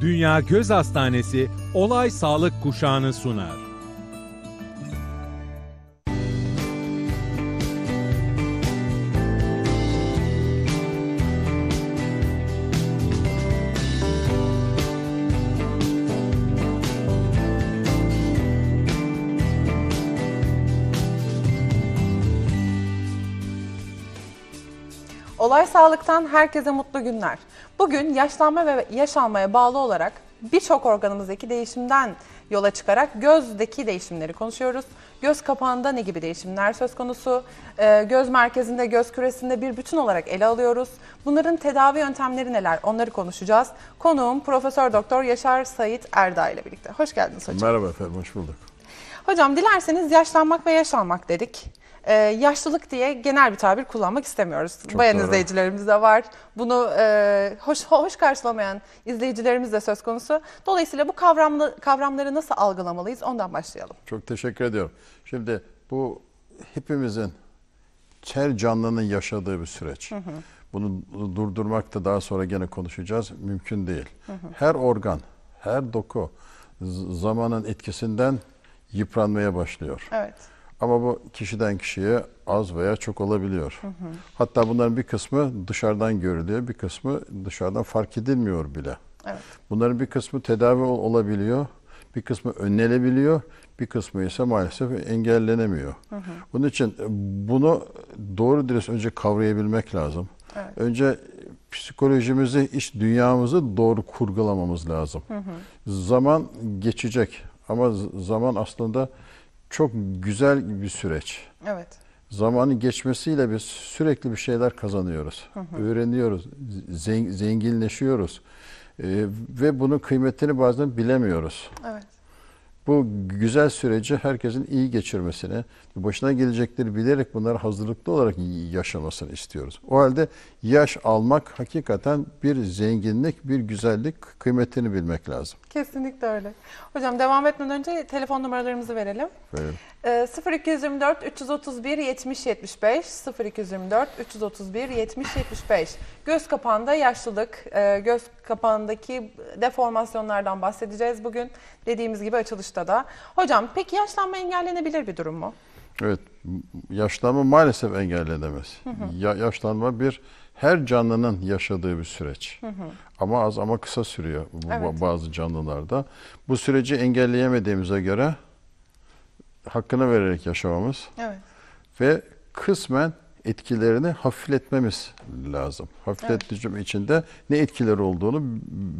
Dünya Göz Hastanesi Olay Sağlık Kuşağı'nı sunar. Sağlık'tan herkese mutlu günler. Bugün yaşlanma ve yaş almaya bağlı olarak birçok organımızdaki değişimden yola çıkarak gözdeki değişimleri konuşuyoruz. Göz kapağında ne gibi değişimler söz konusu? Ee, göz merkezinde, göz küresinde bir bütün olarak ele alıyoruz. Bunların tedavi yöntemleri neler? Onları konuşacağız. Konuğum Profesör Doktor Yaşar Sayit Erda ile birlikte. Hoş geldiniz hocam. Merhaba efendim, hoş bulduk. Hocam dilerseniz yaşlanmak ve yaş almak dedik e, yaşlılık diye genel bir tabir kullanmak istemiyoruz. Çok Bayan doğru. izleyicilerimiz de var. Bunu e, hoş hoş karşılamayan izleyicilerimiz de söz konusu. Dolayısıyla bu kavramlı, kavramları nasıl algılamalıyız ondan başlayalım. Çok teşekkür ediyorum. Şimdi bu hepimizin çer canlının yaşadığı bir süreç. Hı hı. Bunu durdurmak da daha sonra gene konuşacağız. Mümkün değil. Hı hı. Her organ, her doku zamanın etkisinden yıpranmaya başlıyor. Evet. Ama bu kişiden kişiye az veya çok olabiliyor. Hı hı. Hatta bunların bir kısmı dışarıdan görülüyor, bir kısmı dışarıdan fark edilmiyor bile. Evet. Bunların bir kısmı tedavi olabiliyor, bir kısmı önlenebiliyor, bir kısmı ise maalesef engellenemiyor. Hı hı. Bunun için bunu doğru dürüst önce kavrayabilmek lazım. Evet. Önce psikolojimizi, iç dünyamızı doğru kurgulamamız lazım. Hı hı. Zaman geçecek ama zaman aslında çok güzel bir süreç. Evet. Zamanın geçmesiyle biz sürekli bir şeyler kazanıyoruz. Hı hı. Öğreniyoruz, zenginleşiyoruz. Ee, ve bunun kıymetini bazen bilemiyoruz. Evet. Bu güzel süreci herkesin iyi geçirmesini, başına gelecekleri bilerek bunları hazırlıklı olarak yaşamasını istiyoruz. O halde yaş almak hakikaten bir zenginlik, bir güzellik kıymetini bilmek lazım. Kesinlikle öyle. Hocam devam etmeden önce telefon numaralarımızı verelim. Verelim. E, 0224 331 70 75 0224 331 70 75 Göz kapağında yaşlılık, e, göz kapağındaki deformasyonlardan bahsedeceğiz bugün. Dediğimiz gibi açılışta da. Hocam peki yaşlanma engellenebilir bir durum mu? Evet, yaşlanma maalesef engellenemez. Hı hı. Ya, yaşlanma bir her canlının yaşadığı bir süreç. Hı hı. Ama az ama kısa sürüyor bu, evet. bazı canlılarda. Bu süreci engelleyemediğimize göre hakkını vererek yaşamamız evet. ve kısmen etkilerini hafifletmemiz lazım. Hafifleticim evet. içinde ne etkiler olduğunu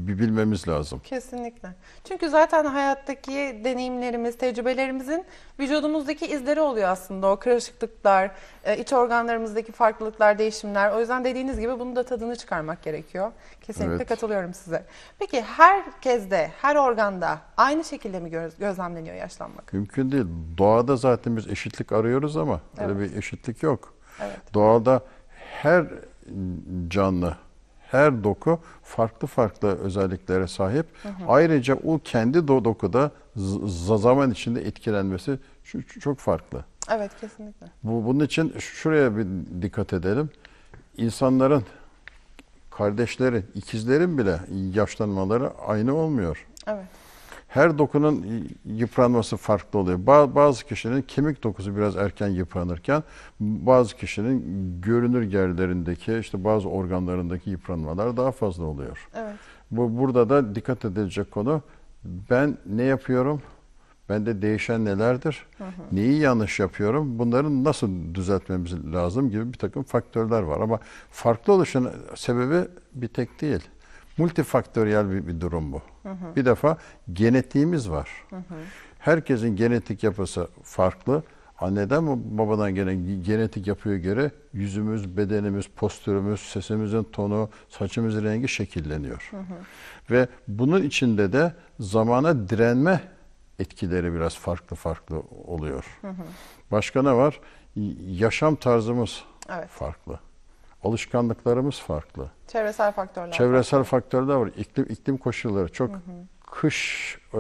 bilmemiz lazım. Kesinlikle. Çünkü zaten hayattaki deneyimlerimiz, tecrübelerimizin vücudumuzdaki izleri oluyor aslında. O kırışıklıklar, e, iç organlarımızdaki farklılıklar, değişimler. O yüzden dediğiniz gibi bunu da tadını çıkarmak gerekiyor. Kesinlikle evet. katılıyorum size. Peki herkeste, her organda aynı şekilde mi gözlemleniyor yaşlanmak? Mümkün değil. Doğada zaten biz eşitlik arıyoruz ama evet. öyle bir eşitlik yok. Doğada her canlı, her doku farklı farklı özelliklere sahip. Hı hı. Ayrıca o kendi dokuda zaman içinde etkilenmesi çok farklı. Evet kesinlikle. Bu, bunun için şuraya bir dikkat edelim. İnsanların, kardeşlerin, ikizlerin bile yaşlanmaları aynı olmuyor. Evet her dokunun yıpranması farklı oluyor. Bazı kişinin kemik dokusu biraz erken yıpranırken bazı kişinin görünür yerlerindeki işte bazı organlarındaki yıpranmalar daha fazla oluyor. Evet. Bu burada da dikkat edilecek konu ben ne yapıyorum? Bende değişen nelerdir? Hı hı. Neyi yanlış yapıyorum? Bunların nasıl düzeltmemiz lazım gibi bir takım faktörler var. Ama farklı oluşun sebebi bir tek değil multifaktöriyel bir, bir durum bu. Hı hı. Bir defa genetiğimiz var. Hı hı. Herkesin genetik yapısı farklı. Anneden mi babadan gelen genetik yapıya göre yüzümüz, bedenimiz, postürümüz, sesimizin tonu, saçımızın rengi şekilleniyor. Hı hı. Ve bunun içinde de zamana direnme etkileri biraz farklı farklı oluyor. Hı hı. Başka ne var? Yaşam tarzımız evet. farklı alışkanlıklarımız farklı. Çevresel faktörler. Çevresel var. faktörler var. İklim, iklim koşulları çok hı hı. kış e,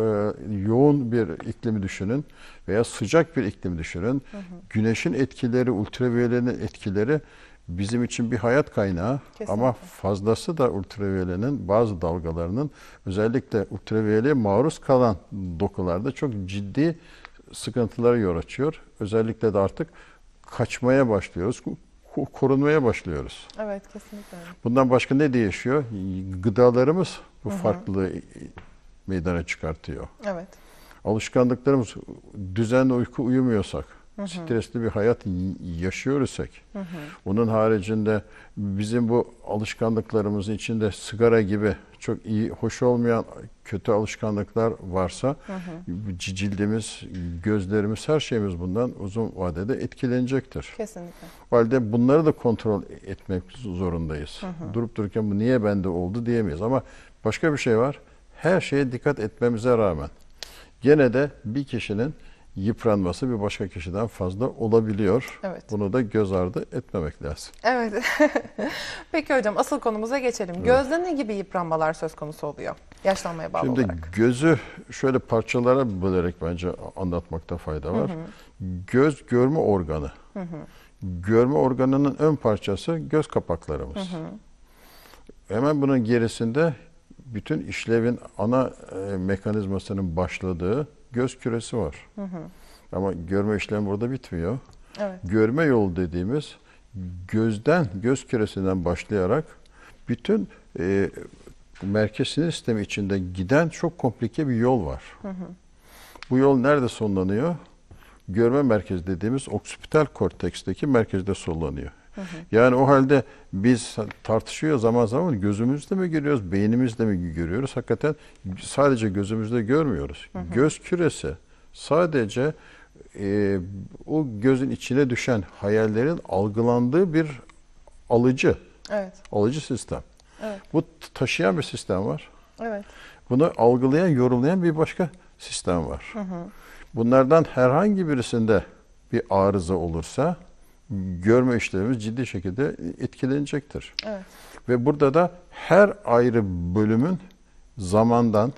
yoğun bir iklimi düşünün veya sıcak bir iklimi düşünün. Hı hı. Güneşin etkileri, ultraviyolenin etkileri bizim için bir hayat kaynağı Kesinlikle. ama fazlası da ultraviyolenin bazı dalgalarının özellikle ultraviyoleye maruz kalan dokularda çok ciddi sıkıntıları yol açıyor. Özellikle de artık kaçmaya başlıyoruz korunmaya başlıyoruz. Evet kesinlikle. Bundan başka ne değişiyor? Gıdalarımız bu Hı -hı. farklılığı e, meydana çıkartıyor. Evet. Alışkanlıklarımız düzenli uyku uyumuyorsak, hı stresli bir hayat yaşıyor hı hı. onun haricinde bizim bu alışkanlıklarımızın içinde sigara gibi çok iyi, hoş olmayan kötü alışkanlıklar varsa hı hı. cildimiz, gözlerimiz, her şeyimiz bundan uzun vadede etkilenecektir. Kesinlikle. O halde bunları da kontrol etmek zorundayız. Hı hı. Durup dururken bu niye bende oldu diyemeyiz ama başka bir şey var. Her şeye dikkat etmemize rağmen gene de bir kişinin yıpranması bir başka kişiden fazla olabiliyor. Evet. Bunu da göz ardı etmemek lazım. Evet. Peki hocam asıl konumuza geçelim. Evet. Gözde ne gibi yıpranmalar söz konusu oluyor? Yaşlanmaya bağlı Şimdi olarak. Şimdi gözü şöyle parçalara bölerek bence anlatmakta fayda var. Hı hı. Göz görme organı. Hı hı. Görme organının ön parçası göz kapaklarımız. Hı hı. Hemen bunun gerisinde bütün işlevin ana e, mekanizmasının başladığı göz küresi var. Hı hı. Ama görme işlemi burada bitmiyor. Evet. Görme yolu dediğimiz gözden, göz küresinden başlayarak bütün e, merkez sinir sistemi içinde giden çok komplike bir yol var. Hı hı. Bu yol nerede sonlanıyor? Görme merkezi dediğimiz oksipital korteksteki merkezde sonlanıyor. Hı hı. Yani o halde biz tartışıyor zaman zaman gözümüzle mi görüyoruz, beynimizle mi görüyoruz? Hakikaten sadece gözümüzle görmüyoruz. Hı hı. Göz küresi sadece e, o gözün içine düşen hayallerin algılandığı bir alıcı. Evet. Alıcı sistem. Evet. Bu taşıyan bir sistem var. Evet. Bunu algılayan, yorumlayan bir başka sistem var. Hı hı. Bunlardan herhangi birisinde bir arıza olursa görme işlerimiz ciddi şekilde etkilenecektir. Evet. Ve burada da her ayrı bölümün zamandan,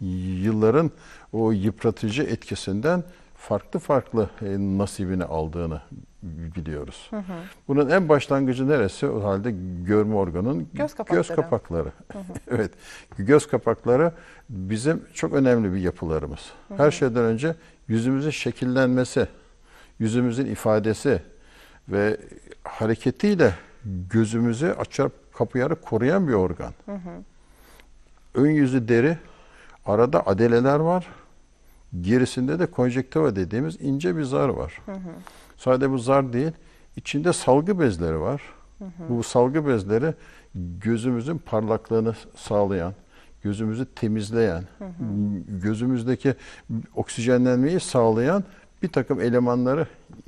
yılların o yıpratıcı etkisinden farklı farklı e, nasibini aldığını biliyoruz. Hı hı. Bunun en başlangıcı neresi? O halde görme organının göz kapakları. Göz kapakları. Hı hı. evet. Göz kapakları bizim çok önemli bir yapılarımız. Hı hı. Her şeyden önce yüzümüzün şekillenmesi, yüzümüzün ifadesi, ve hareketiyle gözümüzü açıp kapıyarı koruyan bir organ. Hı hı. Ön yüzü deri, arada adeleler var. Gerisinde de konjektiva dediğimiz ince bir zar var. Hı hı. Sadece bu zar değil, içinde salgı bezleri var. Hı hı. Bu salgı bezleri gözümüzün parlaklığını sağlayan, gözümüzü temizleyen, hı hı. gözümüzdeki oksijenlenmeyi sağlayan bir takım elemanları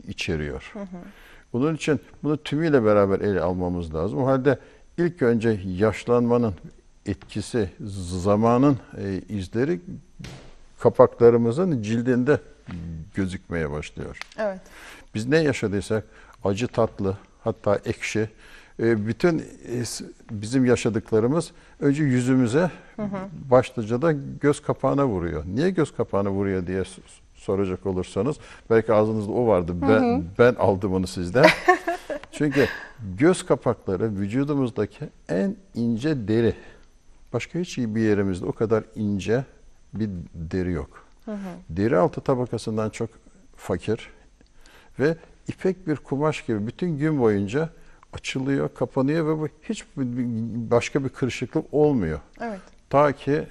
içeriyor. Hı hı. Bunun için bunu tümüyle beraber ele almamız lazım. O halde ilk önce yaşlanmanın etkisi, zamanın e, izleri kapaklarımızın cildinde gözükmeye başlıyor. Evet. Biz ne yaşadıysak acı tatlı hatta ekşi e, bütün e, bizim yaşadıklarımız önce yüzümüze hı hı. başlıca da göz kapağına vuruyor. Niye göz kapağına vuruyor diye soracak olursanız belki ağzınızda o vardı. Ben, hı hı. ben aldım onu sizden. Çünkü göz kapakları vücudumuzdaki en ince deri. Başka hiçbir yerimizde o kadar ince bir deri yok. Hı hı. Deri altı tabakasından çok fakir ve ipek bir kumaş gibi bütün gün boyunca açılıyor, kapanıyor ve bu hiç başka bir kırışıklık olmuyor. Evet. Ta ki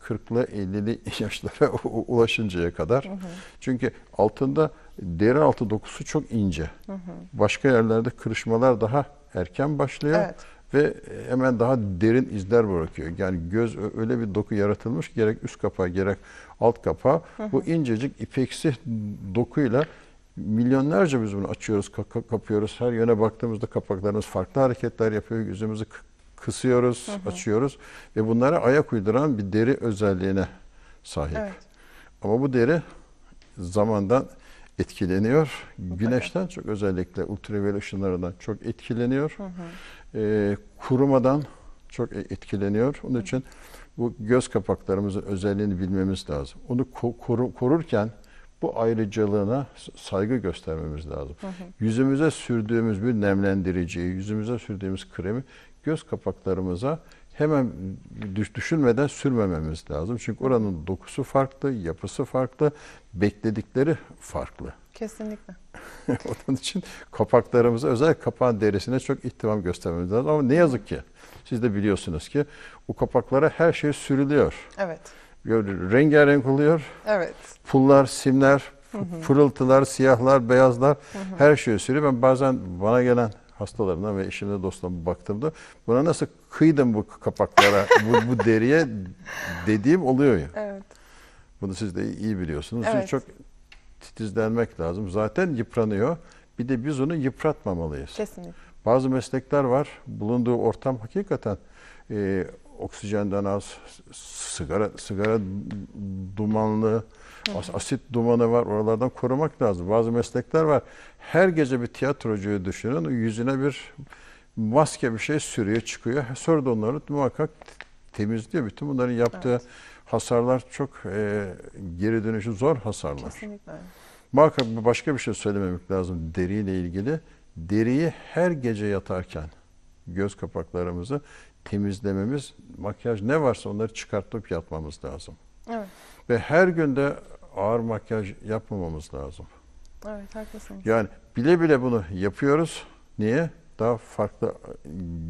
40'lı 50'li yaşlara ulaşıncaya kadar. Hı hı. Çünkü altında deri altı dokusu çok ince. Hı hı. Başka yerlerde kırışmalar daha erken başlıyor. Evet ve hemen daha derin izler bırakıyor. Yani göz öyle bir doku yaratılmış ki gerek üst kapağı gerek alt kapağı hı hı. bu incecik ipeksi dokuyla milyonlarca biz bunu açıyoruz, kapıyoruz. Her yöne baktığımızda kapaklarımız farklı hareketler yapıyor. Yüzümüzü kısıyoruz, hı hı. açıyoruz ve bunlara ayak uyduran bir deri özelliğine sahip. Evet. Ama bu deri zamandan etkileniyor. Güneşten çok özellikle ultraviyole ışınlarından çok etkileniyor. Hı hı. E, kurumadan çok e, etkileniyor. Onun için bu göz kapaklarımızın özelliğini bilmemiz lazım. Onu koru, korurken bu ayrıcalığına saygı göstermemiz lazım. Hı hı. Yüzümüze sürdüğümüz bir nemlendiriciyi, yüzümüze sürdüğümüz kremi göz kapaklarımıza hemen düşünmeden sürmememiz lazım. Çünkü oranın dokusu farklı, yapısı farklı, bekledikleri farklı. Kesinlikle. Onun için kapaklarımıza özel kapağın derisine çok ihtimam göstermemiz lazım. Ama ne yazık ki siz de biliyorsunuz ki bu kapaklara her şey sürülüyor. Evet. Böyle Rengarenk oluyor. Evet. Pullar, simler, pırıltılar, siyahlar, beyazlar hı hı. her şey sürüyor. Ben bazen bana gelen hastalarına ve eşine dostuma baktığımda buna nasıl kıydım bu kapaklara, bu, bu deriye dediğim oluyor ya. Evet. Bunu siz de iyi biliyorsunuz. Evet. çok titizlenmek lazım. Zaten yıpranıyor. Bir de biz onu yıpratmamalıyız. Kesinlikle. Bazı meslekler var. Bulunduğu ortam hakikaten e, oksijenden az, sigara, sigara dumanlı, Asit dumanı var. Oralardan korumak lazım. Bazı meslekler var. Her gece bir tiyatrocuyu düşünün. Yüzüne bir maske bir şey sürüyor çıkıyor. Sonra da onları muhakkak temizliyor. Bütün bunların yaptığı evet. hasarlar çok e, geri dönüşü zor hasarlar. Kesinlikle. Muhakkak başka bir şey söylememek lazım deriyle ilgili. Deriyi her gece yatarken göz kapaklarımızı temizlememiz, makyaj ne varsa onları çıkartıp yatmamız lazım. Evet. Ve her günde ağır makyaj yapmamamız lazım. Evet haklısınız. Yani bile bile bunu yapıyoruz. Niye? Daha farklı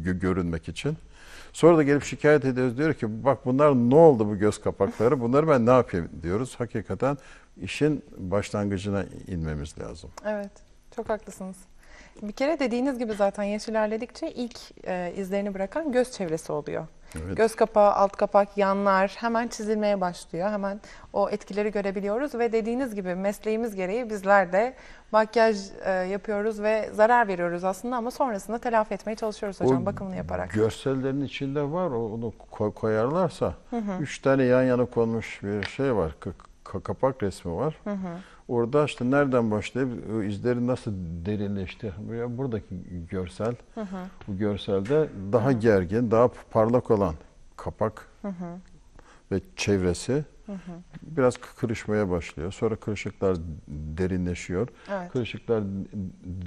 e, görünmek için. Sonra da gelip şikayet ediyoruz. Diyor ki bak bunlar ne oldu bu göz kapakları? Bunları ben ne yapayım diyoruz. Hakikaten işin başlangıcına inmemiz lazım. Evet çok haklısınız. Bir kere dediğiniz gibi zaten yaş ilerledikçe ilk e, izlerini bırakan göz çevresi oluyor. Evet. Göz kapağı, alt kapak, yanlar hemen çizilmeye başlıyor. Hemen o etkileri görebiliyoruz ve dediğiniz gibi mesleğimiz gereği bizler de makyaj e, yapıyoruz ve zarar veriyoruz aslında ama sonrasında telafi etmeye çalışıyoruz hocam o bakımını yaparak. Görsellerin içinde var onu koyarlarsa hı hı. üç tane yan yana konmuş bir şey var kapak resmi var. Hı hı. Orada işte nereden başlayıp e, izleri nasıl derinleşti? buradaki görsel, hı hı. bu görselde daha hı gergin, daha parlak olan kapak hı hı. ve çevresi Hı hı. Biraz kırışmaya başlıyor. Sonra kırışıklar derinleşiyor. Evet. Kırışıklar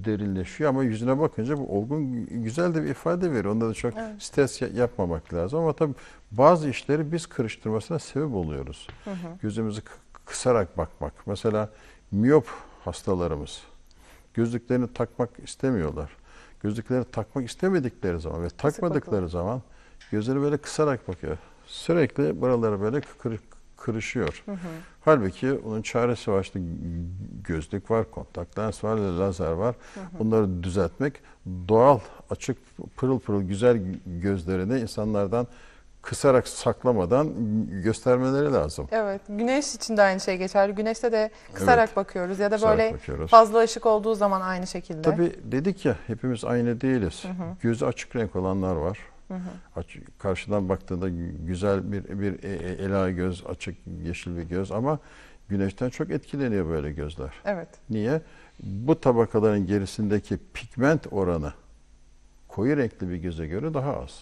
derinleşiyor ama yüzüne bakınca bu olgun güzel de bir ifade veriyor. Onda da çok evet. stres yapmamak lazım ama tabii bazı işleri biz kırıştırmasına sebep oluyoruz. Hı hı. Gözümüzü kısarak bakmak. Mesela miyop hastalarımız gözlüklerini takmak istemiyorlar. Gözlüklerini takmak istemedikleri zaman ve takmadıkları zaman gözleri böyle kısarak bakıyor. Sürekli buraları böyle kır, kırışıyor. Hı hı. Halbuki onun çaresi var işte gözlük var, kontak lens var, lazer var. Hı hı. Bunları düzeltmek doğal, açık, pırıl pırıl güzel gözlerini insanlardan kısarak saklamadan göstermeleri lazım. Evet. Güneş için de aynı şey geçerli. Güneşte de kısarak evet, bakıyoruz ya da böyle bakıyoruz. fazla ışık olduğu zaman aynı şekilde. Tabii dedik ya hepimiz aynı değiliz. Hı hı. Gözü açık renk olanlar var. Hı hı. karşıdan baktığında güzel bir bir e, e, ela göz, açık yeşil bir göz ama güneşten çok etkileniyor böyle gözler. Evet. Niye? Bu tabakaların gerisindeki pigment oranı koyu renkli bir göze göre daha az.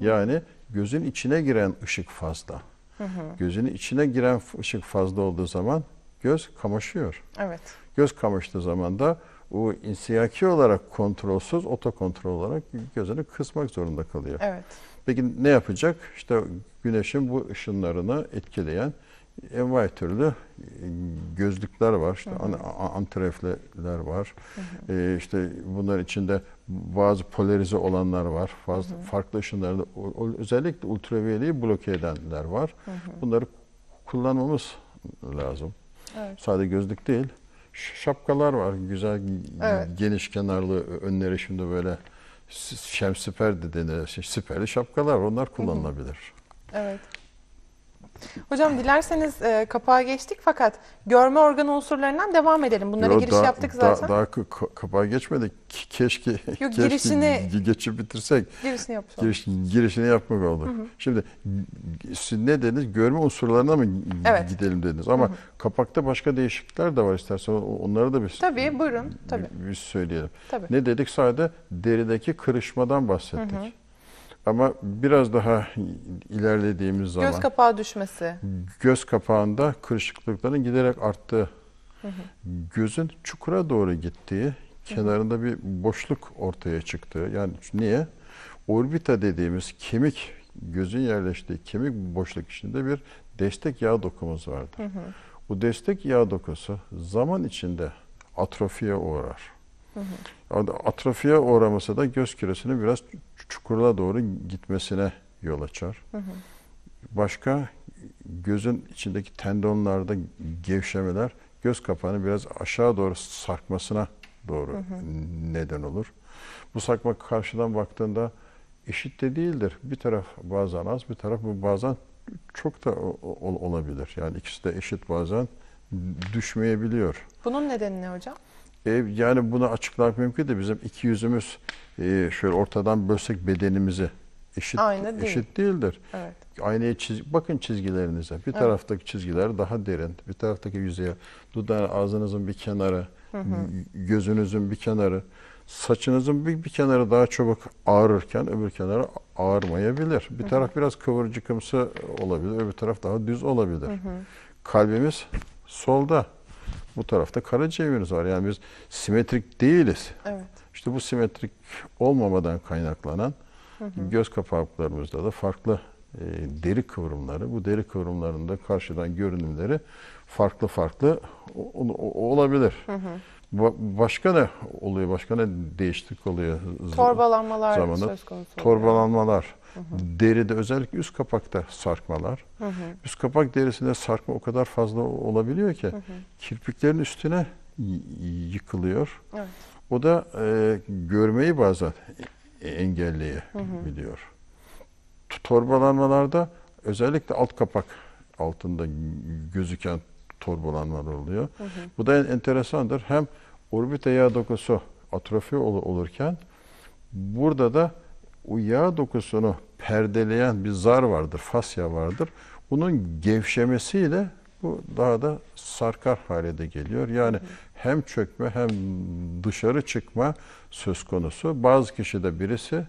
Yani gözün içine giren ışık fazla. Hı hı. Gözün içine giren ışık fazla olduğu zaman göz kamaşıyor. Evet. Göz kamaştığı zaman da o insiyaki olarak kontrolsüz, otokontrol olarak gözünü kısmak zorunda kalıyor. Evet. Peki ne yapacak? İşte güneşin bu ışınlarını etkileyen envai türlü e, gözlükler var, işte hı hı. var. Hı hı. E, işte bunların içinde bazı polarize olanlar var. bazı hı hı. Farklı ışınlarda özellikle ultraviyoliyi bloke edenler var. Hı hı. Bunları kullanmamız lazım. Evet. Sadece gözlük değil. Şapkalar var. Güzel evet. geniş kenarlı önleri şimdi böyle şemsiper de denilen siperli şapkalar. Onlar kullanılabilir. Hı hı. Evet. Hocam dilerseniz e, kapağa geçtik fakat görme organ unsurlarından devam edelim. Bunlara Yo, giriş daha, yaptık zaten. Daha, daha ka- kapağa geçmedik. Keşke, Yok, keşke girişini, geçip bitirsek. Girişini yapmış giriş, Girişini yapmak oldu. Hı hı. Şimdi siz ne dediniz? Görme unsurlarına mı evet. gidelim dediniz? Ama hı hı. kapakta başka değişiklikler de var istersen. Onları da biz, Tabii buyurun. Tabii. biz söyleyelim. Tabii. Ne dedik? Sadece derideki kırışmadan bahsettik. Hı hı. Ama biraz daha ilerlediğimiz zaman... Göz kapağı düşmesi. Göz kapağında kırışıklıkların giderek arttığı, hı hı. gözün çukura doğru gittiği, hı kenarında bir boşluk ortaya çıktığı. Yani niye? Orbita dediğimiz kemik, gözün yerleştiği kemik boşluk içinde bir destek yağ dokumuz vardır. Bu destek yağ dokusu zaman içinde atrofiye uğrar Hı hı. Atrofiye uğramasa da göz küresinin biraz çukurla doğru gitmesine yol açar. Hı hı. Başka gözün içindeki tendonlarda gevşemeler göz kapağını biraz aşağı doğru sarkmasına doğru hı hı. neden olur. Bu sarkma karşıdan baktığında eşit de değildir. Bir taraf bazen az, bir taraf bazen çok da olabilir. Yani ikisi de eşit bazen düşmeyebiliyor. Bunun nedeni ne hocam? E, yani bunu açıklamak mümkün de bizim iki yüzümüz e, şöyle ortadan bölsek bedenimizi eşit Aynı değil. eşit değildir. Evet. Aynaya çiz, bakın çizgilerinize. Bir evet. taraftaki çizgiler daha derin, bir taraftaki yüzeye, dudağın ağzınızın bir kenarı, hı hı. gözünüzün bir kenarı, saçınızın bir, bir kenarı daha çabuk ağrırken öbür kenarı ağırmayabilir. Bir taraf hı hı. biraz kıvırcıkımsı olabilir, öbür taraf daha düz olabilir. Hı hı. Kalbimiz solda. Bu tarafta karaciğer var. Yani biz simetrik değiliz. Evet. İşte bu simetrik olmamadan kaynaklanan hı hı. göz kapaklarımızda da farklı e, deri kıvrımları, bu deri kıvrımlarında karşıdan görünümleri farklı farklı o, o, olabilir. Hı hı başka ne oluyor? Başka ne değişiklik oluyor? Torbalanmalar zamanı. söz konusu. Torbalanmalar. Hı hı. Deride özellikle üst kapakta sarkmalar. Hı hı. Üst kapak derisinde sarkma o kadar fazla olabiliyor ki hı hı. kirpiklerin üstüne yıkılıyor. Evet. O da e, görmeyi bazen e-, engelleyebiliyor. Hı hı. Torbalanmalarda özellikle alt kapak altında gözüken torbalanmalar oluyor. Hı hı. Bu da enteresandır. Hem orbita yağ dokusu atrofi ol olurken burada da o yağ dokusunu perdeleyen bir zar vardır, fasya vardır. Bunun gevşemesiyle bu daha da sarkar hale geliyor. Yani hı hı. hem çökme hem dışarı çıkma söz konusu. Bazı kişide birisi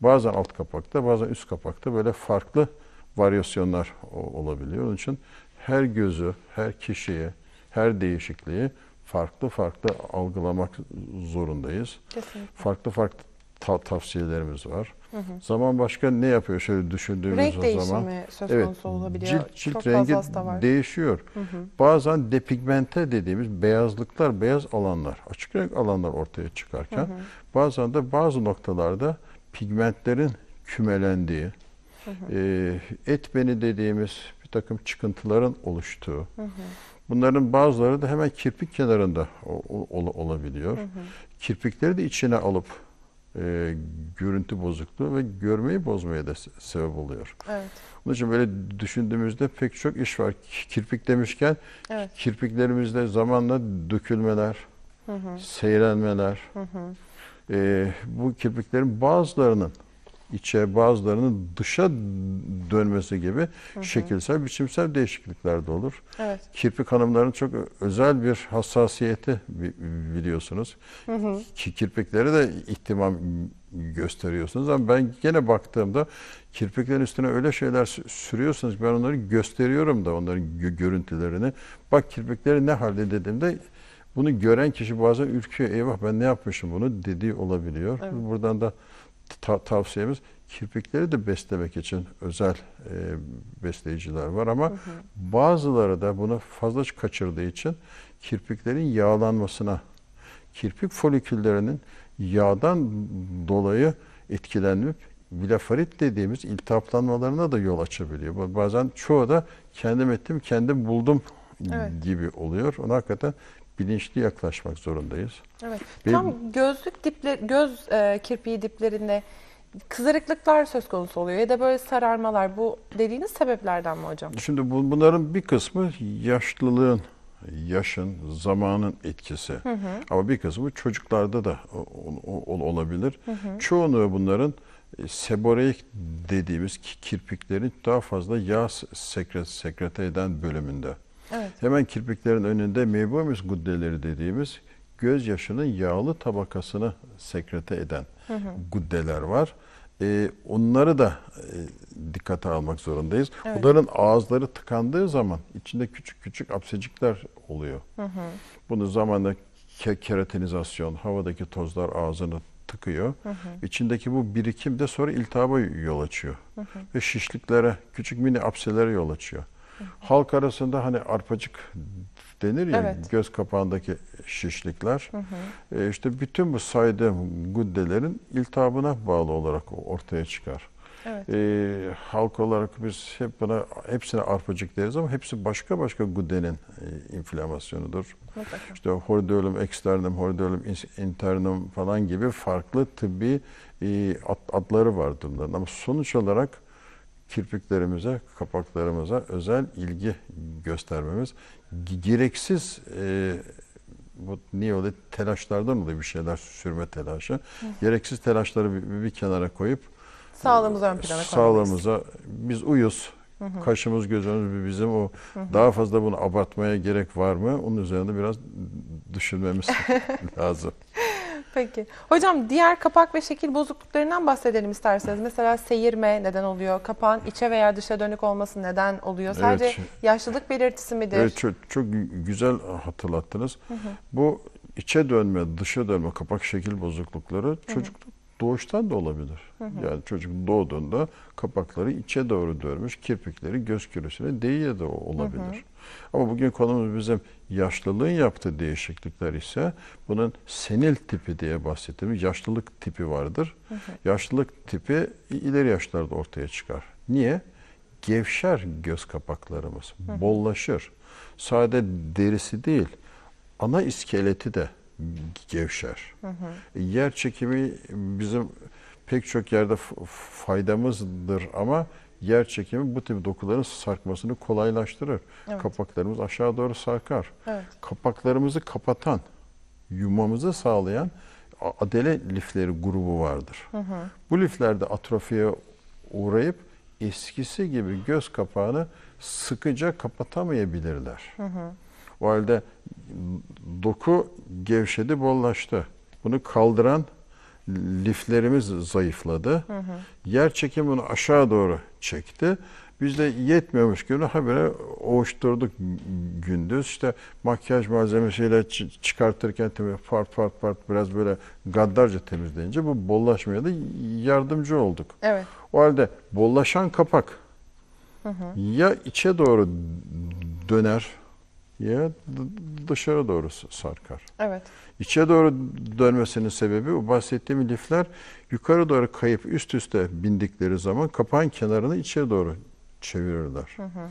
bazen alt kapakta bazen üst kapakta böyle farklı varyasyonlar olabiliyor. Onun için her gözü, her kişiyi, her değişikliği farklı farklı algılamak zorundayız. Kesinlikle. Farklı farklı ta- tavsiyelerimiz var. Hı hı. Zaman başka ne yapıyor şöyle düşündüğümüz Renk o zaman? Renk söz evet, konusu olabiliyor. Cilt, cilt Çok rengi var. değişiyor. Hı hı. Bazen depigmente dediğimiz beyazlıklar, beyaz alanlar, açık renk alanlar ortaya çıkarken hı hı. bazen de bazı noktalarda pigmentlerin kümelendiği, hı hı. E, et beni dediğimiz takım çıkıntıların oluştuğu. Hı hı. Bunların bazıları da hemen kirpik kenarında ol, olabiliyor. Hı hı. Kirpikleri de içine alıp e, görüntü bozukluğu ve görmeyi bozmaya da sebep oluyor. Evet. Onun için böyle düşündüğümüzde pek çok iş var. Kirpik demişken evet. kirpiklerimizde zamanla dökülmeler, hı hı. seyrenmeler, hı hı. E, bu kirpiklerin bazılarının içe bazılarının dışa dönmesi gibi hı hı. şekilsel biçimsel değişiklikler de olur. Evet. Kirpik kanımların çok özel bir hassasiyeti biliyorsunuz. Hı hı. Kirpiklere de ihtimam gösteriyorsunuz ama ben gene baktığımda kirpiklerin üstüne öyle şeyler sürüyorsunuz ben onları gösteriyorum da onların görüntülerini. Bak kirpikleri ne halde dediğimde bunu gören kişi bazen ürküyor. Eyvah ben ne yapmışım bunu dediği olabiliyor. Evet. Buradan da ta tavsiyemiz kirpikleri de beslemek için özel e, besleyiciler var ama hı hı. bazıları da bunu fazla kaçırdığı için kirpiklerin yağlanmasına, kirpik foliküllerinin yağdan dolayı etkilenip blafarit dediğimiz iltihaplanmalarına da yol açabiliyor. Bazen çoğu da kendim ettim, kendim buldum evet. gibi oluyor. Ona hakikaten bilinçli yaklaşmak zorundayız. Evet. Tam gözlük diple göz e, kirpiği diplerinde kızarıklıklar söz konusu oluyor ya da böyle sararmalar bu dediğiniz sebeplerden mi hocam? Şimdi bu, bunların bir kısmı yaşlılığın, yaşın, zamanın etkisi. Hı hı. Ama bir kısmı çocuklarda da ol, ol, olabilir. Hı hı. Çoğunluğu bunların e, seboreik dediğimiz kirpiklerin daha fazla yağ sekre, sekrete eden bölümünde. Evet. Hemen kirpiklerin önünde meybomis guddeleri dediğimiz gözyaşının yağlı tabakasını sekrete eden hı hı. guddeler var. Ee, onları da e, dikkate almak zorundayız. Evet. Onların ağızları tıkandığı zaman içinde küçük küçük apsecikler oluyor. Hı hı. Bunu zamanla ke keratinizasyon, havadaki tozlar ağzını tıkıyor. Hı hı. İçindeki bu birikim de sonra iltihaba yol açıyor. Hı hı. Ve şişliklere, küçük mini apselere yol açıyor. Halk arasında hani arpacık denir ya evet. göz kapağındaki şişlikler. Hı hı. E, işte bütün bu saydığım guddelerin iltihabına bağlı olarak ortaya çıkar. Evet. E, halk olarak biz hep buna hepsine arpacık deriz ama hepsi başka başka guddenin e, inflamasyonudur. Mutlaka. İşte hordeolum externum, hordeolum internum falan gibi farklı tıbbi e, adları vardır bunların. Ama sonuç olarak kirpiklerimize, kapaklarımıza özel ilgi göstermemiz gereksiz e, bu niye öyle telaşlardan oluyor bir şeyler sürme telaşı. Gereksiz telaşları bir, bir kenara koyup sağlığımızı ön plana sağlığımıza biz uyuz. Kaşımız gözümüz bizim o daha fazla bunu abartmaya gerek var mı? Onun üzerinde biraz düşünmemiz lazım. Peki. Hocam diğer kapak ve şekil bozukluklarından bahsedelim isterseniz. Mesela seyirme neden oluyor? Kapağın içe veya dışa dönük olması neden oluyor? Sadece evet. yaşlılık belirtisi midir? Evet çok, çok güzel hatırlattınız. Hı hı. Bu içe dönme, dışa dönme kapak şekil bozuklukları çocuk doğuştan da olabilir. Hı hı. Yani çocuk doğduğunda kapakları içe doğru dönmüş, kirpikleri göz kürüsüne değiye de olabilir. Hı hı. Ama bugün konumuz bizim yaşlılığın yaptığı değişiklikler ise bunun senil tipi diye bahsettiğimiz yaşlılık tipi vardır. Yaşlılık tipi ileri yaşlarda ortaya çıkar. Niye? Gevşer göz kapaklarımız, bollaşır. Sade derisi değil, ana iskeleti de gevşer. E, yer çekimi bizim pek çok yerde faydamızdır ama yer çekimi bu tip dokuların sarkmasını kolaylaştırır. Evet. Kapaklarımız aşağı doğru sarkar. Evet. Kapaklarımızı kapatan, yumamızı sağlayan adele lifleri grubu vardır. Hı hı. Bu liflerde atrofiye uğrayıp eskisi gibi göz kapağını sıkıca kapatamayabilirler. Hı hı. O halde doku gevşedi, bollaştı. Bunu kaldıran liflerimiz zayıfladı. Hı hı. Yer çekimini aşağı doğru çekti. Biz de yetmiyormuş gibi habire oğuşturduk gündüz. İşte makyaj malzemesiyle çıkartırken part part part biraz böyle gaddarca temizleyince bu bollaşmaya da yardımcı olduk. Evet. O halde bollaşan kapak hı hı. ya içe doğru döner ya dışarı doğru sarkar. Evet. İçe doğru dönmesinin sebebi bu bahsettiğim lifler yukarı doğru kayıp üst üste bindikleri zaman kapağın kenarını içe doğru çevirirler. Hı hı.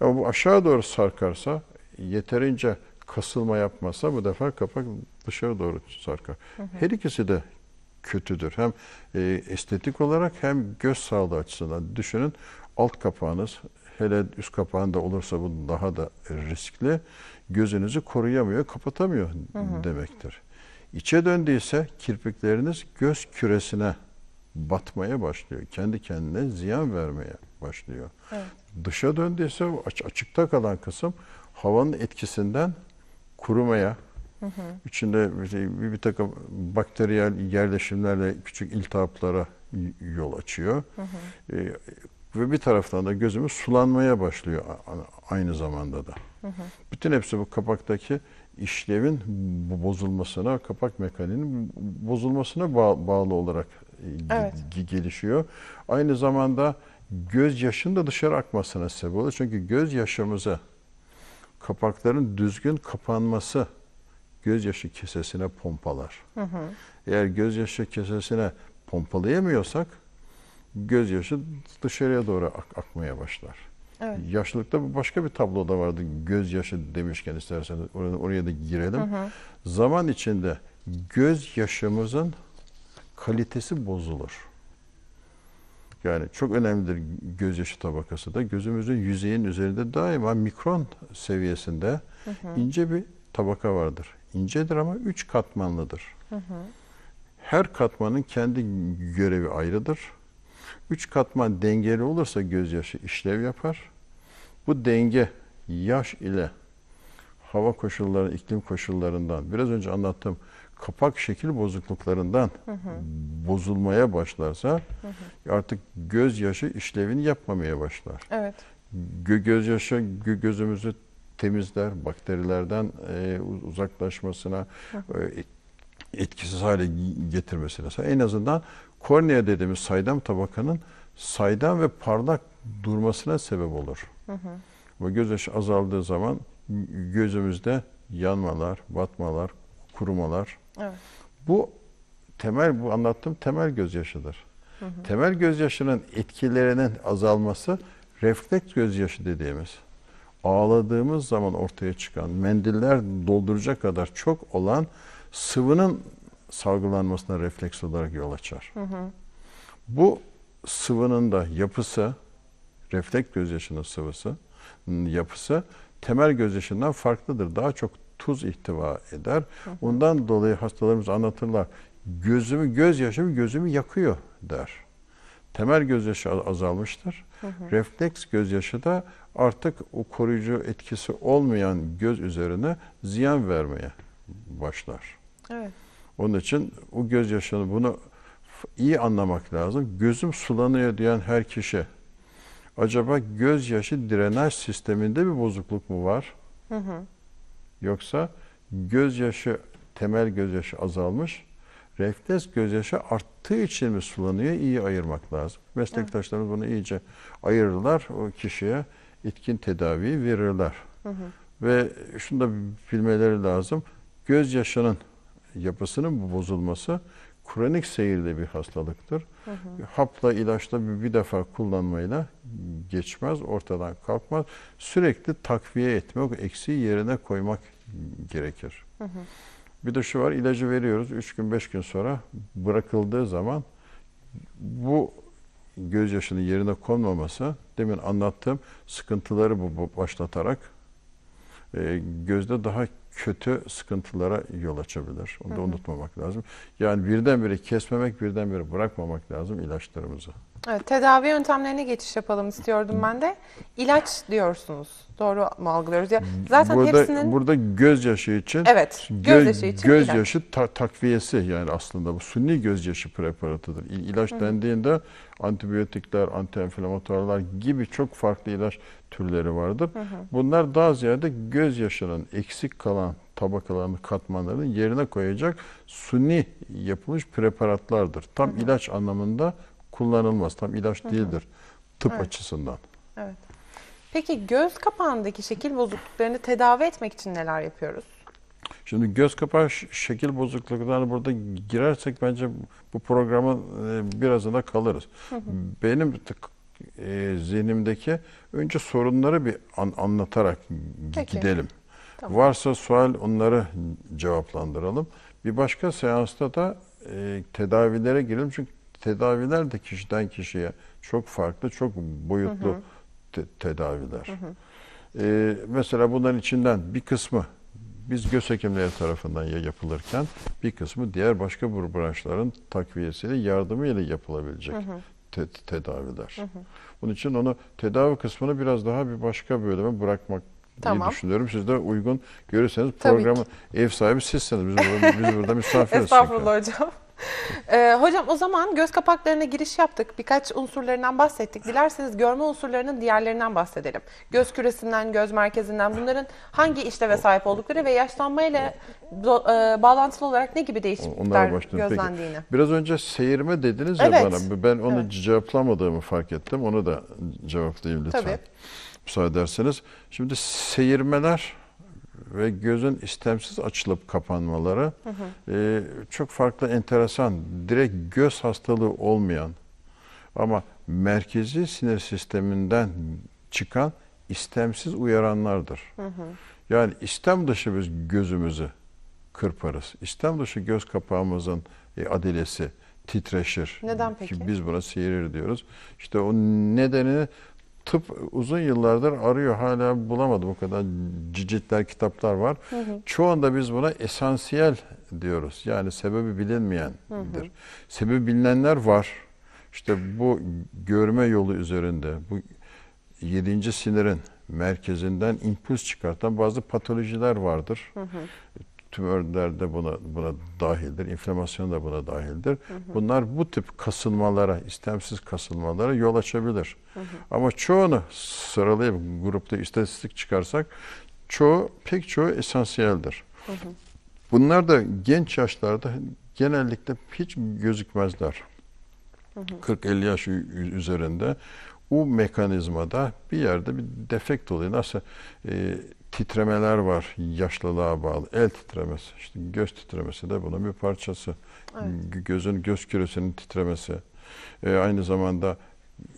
Ama bu aşağı doğru sarkarsa yeterince kasılma yapmazsa bu defa kapak dışarı doğru sarkar. Hı hı. Her ikisi de kötüdür. Hem e, estetik olarak hem göz sağlığı açısından düşünün alt kapağınız hele üst kapağında olursa bu daha da riskli. Gözünüzü koruyamıyor, kapatamıyor hı hı. demektir. İçe döndüyse kirpikleriniz göz küresine batmaya başlıyor. Kendi kendine ziyan vermeye başlıyor. Evet. Dışa döndüyse açıkta kalan kısım havanın etkisinden kurumaya, hı hı. içinde bir, şey, bir takım bakteriyel yerleşimlerle küçük iltihaplara yol açıyor. Hı hı. E, ve bir taraftan da gözümüz sulanmaya başlıyor aynı zamanda da. Hı hı. Bütün hepsi bu kapaktaki işlevin bozulmasına, kapak mekaniğinin bozulmasına bağlı olarak e, evet. gelişiyor. Aynı zamanda gözyaşının da dışarı akmasına sebep oluyor. Çünkü gözyaşımıza kapakların düzgün kapanması gözyaşı kesesine pompalar. Hı hı. Eğer gözyaşı kesesine pompalayamıyorsak gözyaşı dışarıya doğru ak akmaya başlar. Evet. Yaşlılıkta başka bir tablo da vardı. Gözyaşı demişken isterseniz oraya, oraya da girelim. Hı hı. Zaman içinde gözyaşımızın kalitesi bozulur. Yani çok önemlidir gözyaşı tabakası da. Gözümüzün yüzeyin üzerinde daima mikron seviyesinde hı hı. ince bir tabaka vardır. İncedir ama üç katmanlıdır. Hı hı. Her katmanın kendi görevi ayrıdır. Üç katman dengeli olursa gözyaşı işlev yapar. Bu denge yaş ile hava koşulları, iklim koşullarından, biraz önce anlattığım kapak şekil bozukluklarından hı hı. bozulmaya başlarsa hı hı. artık gözyaşı işlevini yapmamaya başlar. Evet. Gö gözyaşı gö gözümüzü temizler, bakterilerden e, uzaklaşmasına, hı hı. E, etkisiz hale getirmesine. En azından kornea dediğimiz saydam tabakanın saydam ve parlak durmasına sebep olur. Hı göz Ve azaldığı zaman gözümüzde yanmalar, batmalar, kurumalar. Evet. Bu temel bu anlattığım temel gözyaşıdır. Hı hı. Temel gözyaşının etkilerinin azalması refleks gözyaşı dediğimiz ağladığımız zaman ortaya çıkan mendiller dolduracak kadar çok olan sıvının salgılanmasına refleks olarak yol açar. Hı hı. Bu sıvının da yapısı, refleks gözyaşının sıvısı, yapısı temel gözyaşından farklıdır. Daha çok tuz ihtiva eder. Hı hı. Ondan dolayı hastalarımız anlatırlar. Gözümü, gözyaşım gözümü yakıyor der. Temel gözyaşı azalmıştır. Hı hı. Refleks gözyaşı da artık o koruyucu etkisi olmayan göz üzerine ziyan vermeye başlar. Evet. Onun için o yaşını bunu iyi anlamak lazım. Gözüm sulanıyor diyen her kişi acaba göz gözyaşı drenaj sisteminde bir bozukluk mu var? Hı hı. Yoksa gözyaşı temel gözyaşı azalmış, refleks göz gözyaşı arttığı için mi sulanıyor? İyi ayırmak lazım. Meslektaşlarımız bunu iyice ayırırlar. O kişiye etkin tedaviyi verirler. Hı hı. Ve şunu da bilmeleri lazım. göz yaşının yapısının bozulması kronik seyirde bir hastalıktır. Hı hı. Hapla ilaçla bir, bir defa kullanmayla geçmez, ortadan kalkmaz. Sürekli takviye etmek, eksiği yerine koymak gerekir. Hı hı. Bir de şu var, ilacı veriyoruz. 3 gün, 5 gün sonra bırakıldığı zaman bu gözyaşının yerine konmaması, demin anlattığım sıkıntıları bu, bu başlatarak e, gözde daha kötü sıkıntılara yol açabilir. Onu da hı hı. unutmamak lazım. Yani birdenbire kesmemek, birdenbire bırakmamak lazım ilaçlarımızı. Evet, tedavi yöntemlerine geçiş yapalım istiyordum ben de. İlaç diyorsunuz. Doğru mu algılıyoruz? Ya zaten burada, hepsinin burada gözyaşı için Evet, gözyaşı için gözyaşı ilaç. ta takviyesi yani aslında bu sunni gözyaşı preparatıdır. İlaç Hı. dendiğinde antibiyotikler, antienflamatuarlar gibi çok farklı ilaç türleri vardır. Hı hı. Bunlar daha ziyade gözyaşının eksik kalan tabakalarını, katmanlarını yerine koyacak suni yapılmış preparatlardır. Tam hı hı. ilaç anlamında kullanılmaz. Tam ilaç değildir tıp evet. açısından. Evet. Peki göz kapağındaki şekil bozukluklarını tedavi etmek için neler yapıyoruz? Şimdi göz kapağı şekil bozukluklarına burada girersek bence bu programın e, birazına kalırız. Hı hı. Benim e, zihnimdeki önce sorunları bir an, anlatarak Peki. gidelim. Tamam. Varsa sual onları cevaplandıralım. Bir başka seansta da e, tedavilere girelim. Çünkü tedaviler de kişiden kişiye çok farklı, çok boyutlu hı hı. Te tedaviler. Hı hı. Ee, mesela bunların içinden bir kısmı biz göz hekimleri tarafından yapılırken bir kısmı diğer başka bu branşların takviyesiyle, yardımıyla yapılabilecek hı hı. Te tedaviler. Hı hı. Bunun için onu tedavi kısmını biraz daha bir başka bölüme bırakmak tamam. diye düşünüyorum. Siz de uygun görürseniz Tabii programı ki. ev sahibi sizsiniz. Biz burada, biz burada misafiriz. Estağfurullah hocam. Ee, hocam o zaman göz kapaklarına giriş yaptık. Birkaç unsurlarından bahsettik. Dilerseniz görme unsurlarının diğerlerinden bahsedelim. Göz küresinden, göz merkezinden bunların hangi işleve sahip oldukları ve yaşlanmayla do- e, bağlantılı olarak ne gibi değişiklikler Onlara Peki. gözlendiğini. Biraz önce seyirme dediniz ya Evet. bana. Ben onu Evet. cevaplamadığımı fark ettim. Onu da cevaplayayım lütfen. Tabii. Müsaade ederseniz. Şimdi seyirmeler ve gözün istemsiz açılıp kapanmaları hı hı. E, çok farklı enteresan direkt göz hastalığı olmayan ama merkezi sinir sisteminden çıkan istemsiz uyaranlardır. Hı hı. Yani istem dışı biz gözümüzü kırparız. İstem dışı göz kapağımızın e, adilesi titreşir. Neden peki? Ki biz buna sihirir diyoruz. İşte o nedeni tıp uzun yıllardır arıyor. Hala bulamadı bu kadar cicitler, kitaplar var. Hı hı. Çoğunda biz buna esansiyel diyoruz. Yani sebebi bilinmeyendir. Hı hı. Sebebi bilinenler var. İşte bu görme yolu üzerinde, bu yedinci sinirin merkezinden impuls çıkartan bazı patolojiler vardır. Hı hı tümörler de buna, buna dahildir. İnflamasyon da buna dahildir. Hı hı. Bunlar bu tip kasılmalara, istemsiz kasılmalara yol açabilir. Hı hı. Ama çoğunu sıralayıp grupta istatistik çıkarsak çoğu, pek çoğu esansiyeldir. Hı hı. Bunlar da genç yaşlarda genellikle hiç gözükmezler. 40-50 yaş üzerinde bu mekanizmada bir yerde bir defekt oluyor. Nasıl e, titremeler var yaşlılığa bağlı. El titremesi, işte göz titremesi de bunun bir parçası. Evet. Gözün göz küresinin titremesi. E, aynı zamanda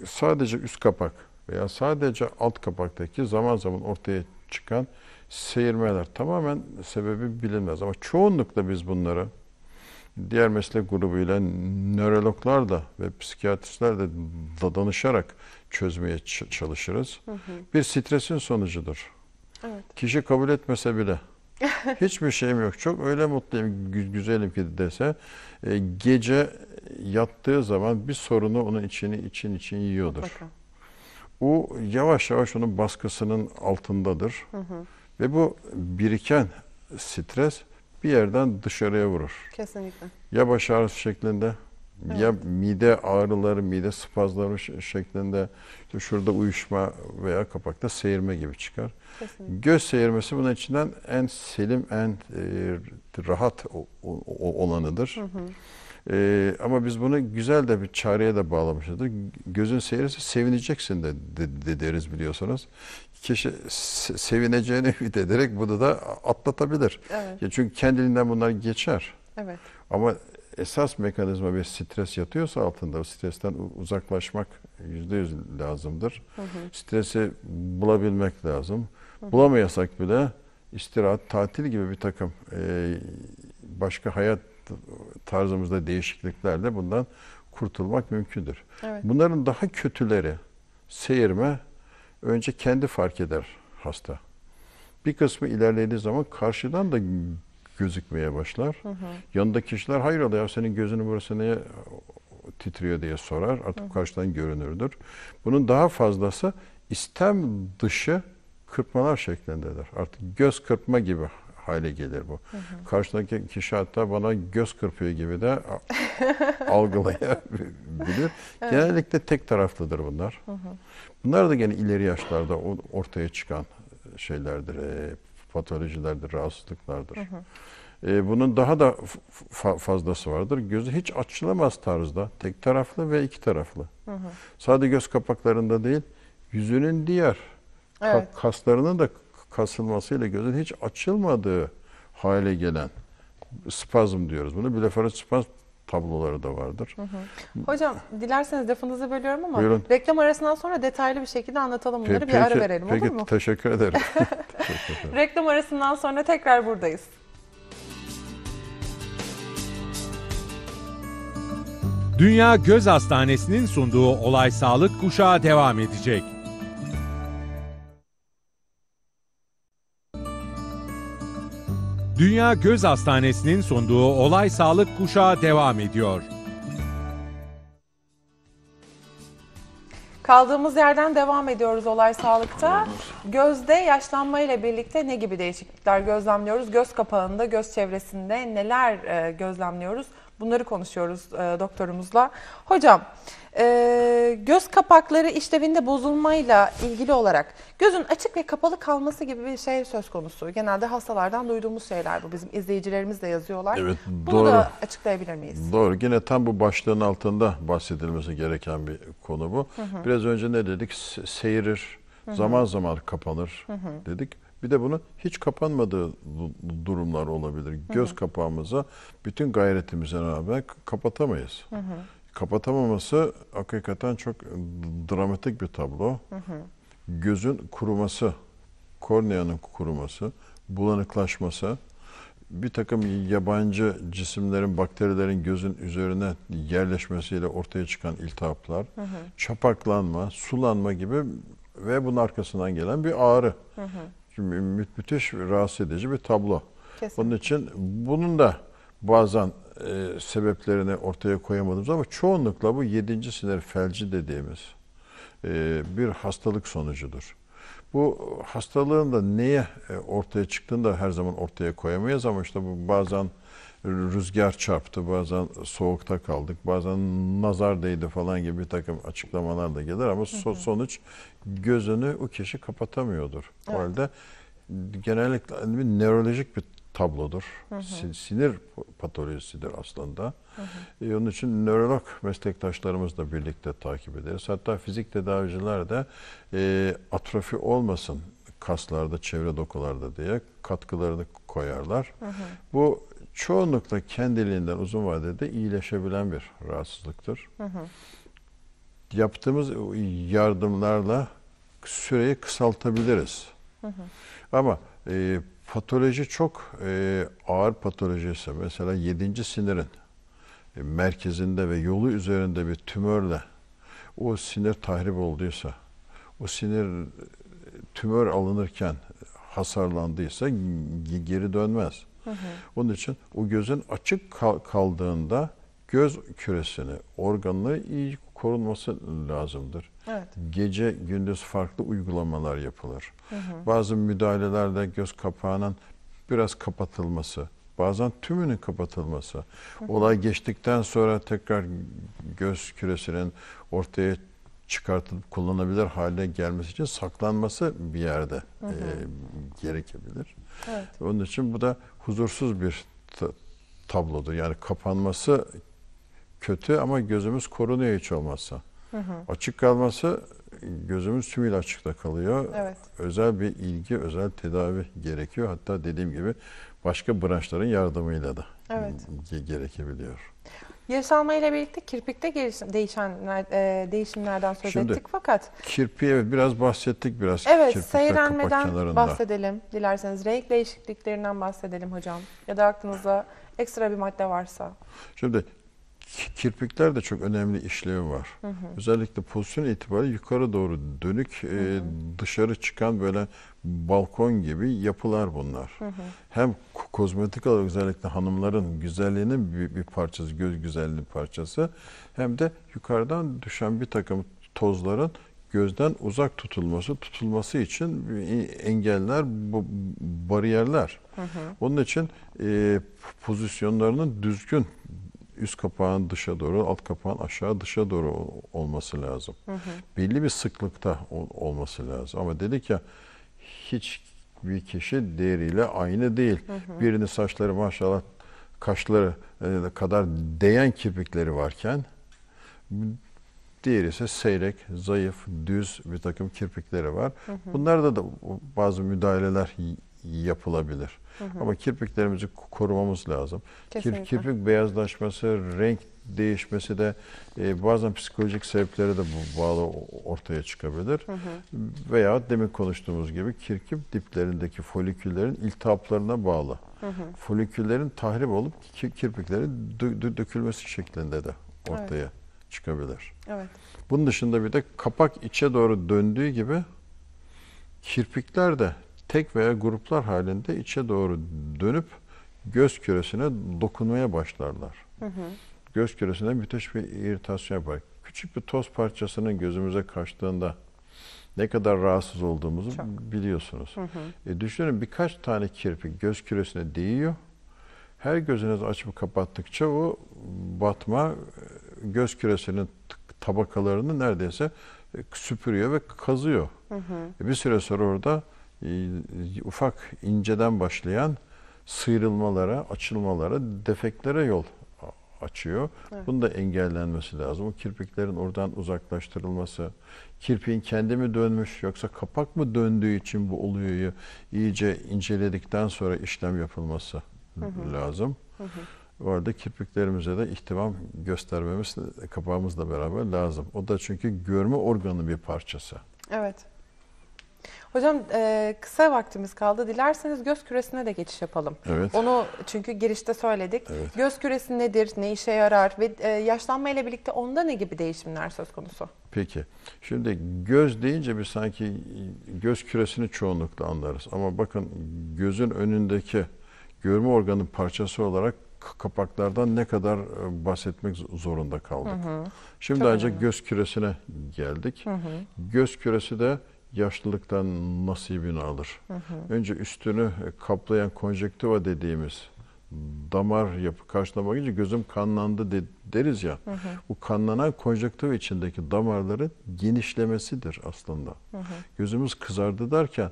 sadece üst kapak veya sadece alt kapaktaki zaman zaman ortaya çıkan seyirmeler tamamen sebebi bilinmez ama çoğunlukla biz bunları diğer meslek grubuyla nörologlar da ve psikiyatristler de da danışarak çözmeye çalışırız. Hı hı. Bir stresin sonucudur. Evet. Kişi kabul etmese bile hiçbir şeyim yok. Çok öyle mutluyum, güzelim ki dese e, gece yattığı zaman bir sorunu onun içini için için yiyordur. Bakın. O yavaş yavaş onun baskısının altındadır. Hı hı. Ve bu biriken stres bir yerden dışarıya vurur. Kesinlikle. Ya baş ağrısı şeklinde evet. ya mide ağrıları, mide spazları şeklinde işte şurada uyuşma veya kapakta seyirme gibi çıkar. Kesinlikle. Göz seyirmesi bunun içinden en selim, en e, rahat o, o, olanıdır. Hı hı. Ee, ama biz bunu güzel de bir çareye de bağlamışızdır. Gözün seyirse sevineceksin de, de, de deriz biliyorsunuz kişi sevineceğini ümit ederek bunu da atlatabilir. Evet. Ya çünkü kendiliğinden bunlar geçer. Evet. Ama esas mekanizma bir stres yatıyorsa altında o stresten uzaklaşmak yüzde yüz lazımdır. Hı hı. Stresi bulabilmek lazım. Hı hı. Bulamayasak bile istirahat, tatil gibi bir takım e, başka hayat tarzımızda değişikliklerle bundan kurtulmak mümkündür. Evet. Bunların daha kötüleri seyirme, önce kendi fark eder hasta. Bir kısmı ilerlediği zaman karşıdan da gözükmeye başlar. Hı hı. Yanındaki kişiler hayır ya senin gözünün burası neye titriyor diye sorar. Artık hı. karşıdan görünürdür. Bunun daha fazlası istem dışı kırpmalar şeklindedir. Artık göz kırpma gibi hale gelir bu. Hı hı. Karşıdaki kişi hatta bana göz kırpıyor gibi de algılayabilir. Evet. Genellikle tek taraflıdır bunlar. Hı hı. Bunlar da gene ileri yaşlarda ortaya çıkan şeylerdir, e, patolojilerdir, rahatsızlıklardır. Hı hı. E, bunun daha da fa fazlası vardır. Gözü hiç açılamaz tarzda. Tek taraflı ve iki taraflı. Hı hı. Sadece göz kapaklarında değil, yüzünün diğer evet. kaslarının da kasılmasıyla gözün hiç açılmadığı hale gelen spazm diyoruz bunu. Blefaroz spazm tabloları da vardır. Hı hı. Hocam dilerseniz lafınızı bölüyorum ama Buyurun. reklam arasından sonra detaylı bir şekilde anlatalım bunları. peki, bir ara verelim peki, olur mu? teşekkür ederim. teşekkür ederim. reklam arasından sonra tekrar buradayız. Dünya Göz Hastanesi'nin sunduğu Olay Sağlık Kuşağı devam edecek. Dünya Göz Hastanesi'nin sunduğu Olay Sağlık Kuşağı devam ediyor. Kaldığımız yerden devam ediyoruz olay sağlıkta. Gözde yaşlanma ile birlikte ne gibi değişiklikler gözlemliyoruz? Göz kapağında, göz çevresinde neler e, gözlemliyoruz? Bunları konuşuyoruz e, doktorumuzla. Hocam, ee, göz kapakları işlevinde bozulmayla ilgili olarak gözün açık ve kapalı kalması gibi bir şey söz konusu. Genelde hastalardan duyduğumuz şeyler bu. Bizim izleyicilerimiz de yazıyorlar. Evet, Bunu doğru. da açıklayabilir miyiz? Doğru. Yine tam bu başlığın altında bahsedilmesi gereken bir konu bu. Hı hı. Biraz önce ne dedik? Seyirir, hı hı. zaman zaman kapanır hı hı. dedik. Bir de bunu hiç kapanmadığı durumlar olabilir. Göz hı hı. kapağımıza bütün gayretimize rağmen kapatamayız. Hı hı kapatamaması hakikaten çok dramatik bir tablo. Hı hı. Gözün kuruması, korneanın kuruması, bulanıklaşması, bir takım yabancı cisimlerin, bakterilerin gözün üzerine yerleşmesiyle ortaya çıkan iltihaplar, hı hı. çapaklanma, sulanma gibi ve bunun arkasından gelen bir ağrı. Hı hı. mü müthiş, rahatsız edici bir tablo. Kesinlikle. Onun için bunun da bazen e, sebeplerini ortaya koyamadığımız ama çoğunlukla bu yedinci sinir felci dediğimiz e, bir hastalık sonucudur. Bu hastalığın da neye e, ortaya çıktığını da her zaman ortaya koyamayız ama işte bu bazen rüzgar çarptı, bazen soğukta kaldık, bazen nazar değdi falan gibi bir takım açıklamalar da gelir ama hı sonuç gözünü o kişi kapatamıyordur. Evet. O halde genellikle nörolojik bir tablodur. Hı hı. Sinir patolojisidir aslında. Hı hı. E, onun için nörolog meslektaşlarımızla birlikte takip ederiz. Hatta fizik tedaviciler de e, atrofi olmasın kaslarda, çevre dokularda diye katkılarını koyarlar. Hı hı. Bu çoğunlukla kendiliğinden uzun vadede iyileşebilen bir rahatsızlıktır. Hı hı. Yaptığımız yardımlarla süreyi kısaltabiliriz. Hı hı. Ama e, patoloji çok e, ağır patoloji mesela 7. sinirin e, merkezinde ve yolu üzerinde bir tümörle o sinir tahrip olduysa, o sinir e, tümör alınırken hasarlandıysa geri dönmez. Hı hı. Onun için o gözün açık kal kaldığında göz küresini, organları iyi korunması lazımdır. Evet. Gece gündüz farklı uygulamalar yapılır. Hı hı. Bazı müdahalelerde göz kapağının biraz kapatılması, bazen tümünün kapatılması, hı hı. olay geçtikten sonra tekrar göz küresinin ortaya çıkartılıp kullanabilir hale gelmesi için saklanması bir yerde hı hı. E, gerekebilir. Evet. Onun için bu da huzursuz bir tablodur. Yani kapanması kötü ama gözümüz korunuyor hiç olmazsa. Hı hı. Açık kalması gözümüz tümüyle açıkta kalıyor. Evet. Özel bir ilgi, özel tedavi gerekiyor. Hatta dediğim gibi başka branşların yardımıyla da evet. gerekebiliyor. Yaşanma ile birlikte kirpikte değişenler, e, değişimlerden söz Şimdi, ettik fakat... Kirpiği evet, biraz bahsettik biraz. Evet seyrelmeden bahsedelim dilerseniz. Renk değişikliklerinden bahsedelim hocam. Ya da aklınızda ekstra bir madde varsa. Şimdi kirpikler de çok önemli işlevi var. Hı hı. Özellikle pozisyon itibariyle yukarı doğru dönük hı e, hı. E, dışarı çıkan böyle balkon gibi yapılar bunlar. Hı hı. Hem kozmetik olarak özellikle hanımların güzelliğinin bir, bir parçası, göz güzelliğinin parçası hem de yukarıdan düşen bir takım tozların gözden uzak tutulması, tutulması için engeller, bariyerler. Hı hı. Onun için e, pozisyonlarının düzgün üst kapağın dışa doğru, alt kapağın aşağı dışa doğru olması lazım. Hı hı. Belli bir sıklıkta olması lazım. Ama dedik ya hiç bir kişi diğeriyle aynı değil. Hı hı. Birinin saçları maşallah kaşları e, kadar değen kirpikleri varken diğeri ise seyrek, zayıf, düz bir takım kirpikleri var. Hı hı. Bunlarda da bazı müdahaleler yapılabilir. Hı hı. Ama kirpiklerimizi korumamız lazım. Kir, kirpik beyazlaşması, renk değişmesi de e, bazen psikolojik sebeplere de bağlı ortaya çıkabilir. Hı hı. Veya demin konuştuğumuz gibi kirpik diplerindeki foliküllerin iltihaplarına bağlı. Hı hı. Foliküllerin tahrip olup kirpiklerin dö dö dökülmesi şeklinde de ortaya evet. çıkabilir. Evet. Bunun dışında bir de kapak içe doğru döndüğü gibi kirpikler de tek veya gruplar halinde içe doğru dönüp göz küresine dokunmaya başlarlar. Hı hı. Göz küresine müthiş bir iritasyon yapar. Küçük bir toz parçasının gözümüze kaçtığında ne kadar rahatsız olduğumuzu Çok. biliyorsunuz. Hı hı. E, düşünün birkaç tane kirpik göz küresine değiyor. Her gözünüz açıp kapattıkça o batma e, göz küresinin tabakalarını neredeyse e, süpürüyor ve kazıyor. Hı hı. E, bir süre sonra orada ee, e, ufak inceden başlayan sıyrılmalara, açılmalara, defeklere yol açıyor. Evet. Bunun da engellenmesi lazım. O kirpiklerin oradan uzaklaştırılması, kirpiğin kendi mi dönmüş yoksa kapak mı döndüğü için bu oluyor iyice inceledikten sonra işlem yapılması hı hı. lazım. Hı hı. Bu arada kirpiklerimize de ihtimam göstermemiz kapağımızla beraber lazım. O da çünkü görme organı bir parçası. Evet. Hocam e, kısa vaktimiz kaldı. Dilerseniz göz küresine de geçiş yapalım. Evet. Onu çünkü girişte söyledik. Evet. Göz küresi nedir, ne işe yarar ve e, yaşlanma ile birlikte onda ne gibi değişimler söz konusu? Peki. Şimdi göz deyince bir sanki göz küresini çoğunlukla anlarız. Ama bakın gözün önündeki görme organın parçası olarak kapaklardan ne kadar e, bahsetmek zorunda kaldık. Hı hı. Şimdi Çok ancak önemli. göz küresine geldik. Hı hı. Göz küresi de yaşlılıktan nasibini alır. Hı hı. Önce üstünü kaplayan konjektiva dediğimiz damar yapı karşına bakınca gözüm kanlandı de, deriz ya. Hı hı. Bu kanlanan konjektiva içindeki damarların genişlemesidir aslında. Hı hı. Gözümüz kızardı derken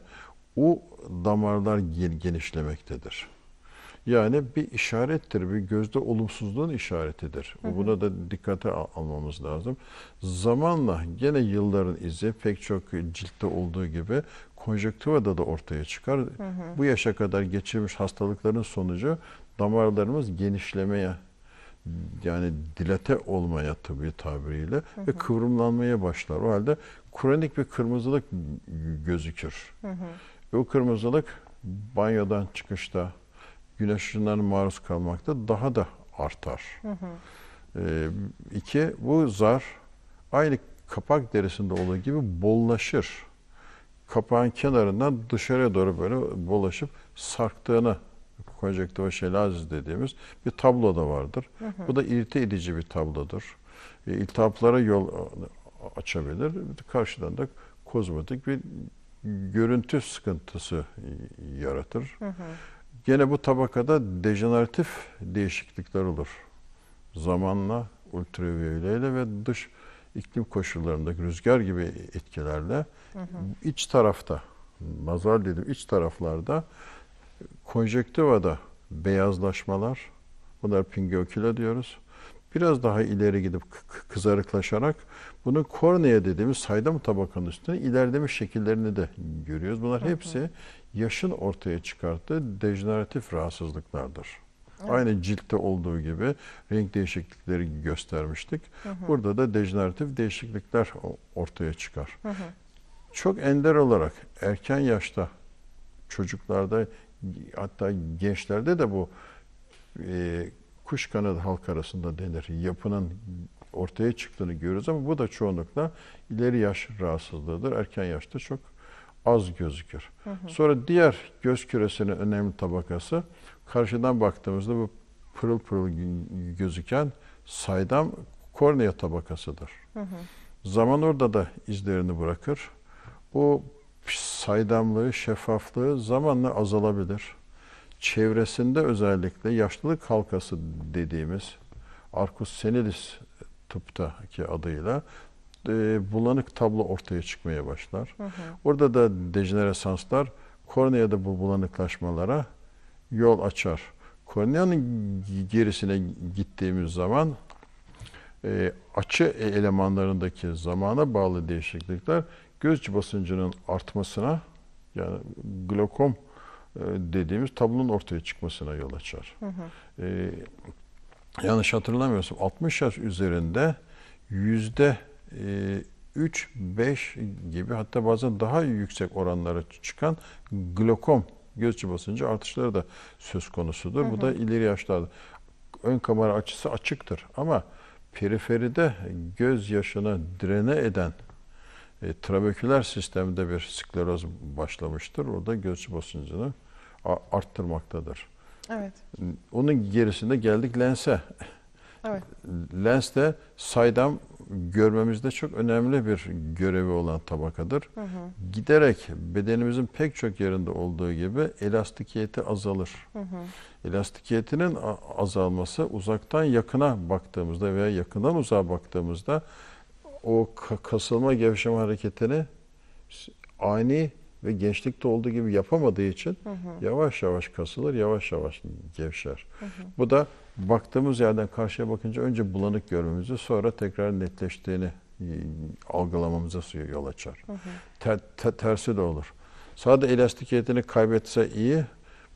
o damarlar genişlemektedir. Yani bir işarettir, bir gözde olumsuzluğun işaretidir. Hı hı. Buna da dikkate almamız lazım. Zamanla gene yılların izi pek çok ciltte olduğu gibi konjöktivada da ortaya çıkar. Hı hı. Bu yaşa kadar geçirmiş hastalıkların sonucu damarlarımız genişlemeye yani dilate olmaya tabii tabiriyle hı hı. ve kıvrımlanmaya başlar. O halde kronik bir kırmızılık gözükür. Hı hı. o kırmızılık banyodan çıkışta, güneş ışınlarına maruz kalmakta daha da artar. Hı hı. Ee, iki, bu zar aynı kapak derisinde olduğu gibi bollaşır. Kapağın kenarından dışarıya doğru böyle bollaşıp sarktığını konjektiva şelaziz dediğimiz bir tablo da vardır. Hı hı. Bu da irite edici bir tablodur. E, yol açabilir. Karşıdan da kozmetik bir görüntü sıkıntısı e, yaratır. Hı hı. Yine bu tabakada dejeneratif değişiklikler olur. Zamanla, ultraviyoleyle ve dış iklim koşullarındaki rüzgar gibi etkilerle hı hı. iç tarafta, nazar dedim iç taraflarda konjektivada beyazlaşmalar, bunlar pingeokila diyoruz. Biraz daha ileri gidip kızarıklaşarak bunun kornea dediğimiz saydam tabakanın üstüne ilerlemiş şekillerini de görüyoruz. Bunlar hepsi yaşın ortaya çıkarttığı dejeneratif rahatsızlıklardır. Evet. Aynı ciltte olduğu gibi renk değişiklikleri göstermiştik. Hı hı. Burada da dejeneratif değişiklikler ortaya çıkar. Hı hı. Çok ender olarak erken yaşta çocuklarda hatta gençlerde de bu e, kuş kanadı halk arasında denir. Yapının ortaya çıktığını görüyoruz ama bu da çoğunlukla ileri yaş rahatsızlığıdır. Erken yaşta çok az gözükür. Hı hı. Sonra diğer göz küresinin önemli tabakası karşıdan baktığımızda bu pırıl pırıl gözüken saydam kornea tabakasıdır. Hı hı. Zaman orada da izlerini bırakır. Bu saydamlığı, şeffaflığı zamanla azalabilir. Çevresinde özellikle yaşlılık halkası dediğimiz Arcus senilis tıptaki adıyla e, bulanık tablo ortaya çıkmaya başlar. Hı hı. Orada da dejeneresanslar kornea da bu bulanıklaşmalara yol açar. Korneanın gerisine gittiğimiz zaman e, açı e, elemanlarındaki zamana bağlı değişiklikler göz basıncının artmasına yani glokom e, dediğimiz tablonun ortaya çıkmasına yol açar. Hı hı. E, yanlış hatırlamıyorsam 60 yaş üzerinde yüzde 3-5 gibi hatta bazen daha yüksek oranlara çıkan glokom göz içi basıncı artışları da söz konusudur. Hı hı. Bu da ileri yaşlarda. Ön kamera açısı açıktır ama periferide göz yaşına direne eden e, trabeküler sistemde bir skleroz başlamıştır. O da göz içi basıncını arttırmaktadır. Evet. Onun gerisinde geldik lense. Lens de saydam görmemizde çok önemli bir görevi olan tabakadır. Hı hı. Giderek bedenimizin pek çok yerinde olduğu gibi elastikiyeti azalır. Hı hı. Elastikiyetinin azalması uzaktan yakına baktığımızda veya yakından uzağa baktığımızda o kasılma gevşeme hareketini ani ve gençlikte olduğu gibi yapamadığı için hı hı. yavaş yavaş kasılır, yavaş yavaş gevşer. Hı hı. Bu da baktığımız yerden karşıya bakınca önce bulanık görmemizi sonra tekrar netleştiğini e, algılamamıza yol açar. Hı hı. Ter, ter, tersi de olur. Sade elastikiyetini kaybetse iyi,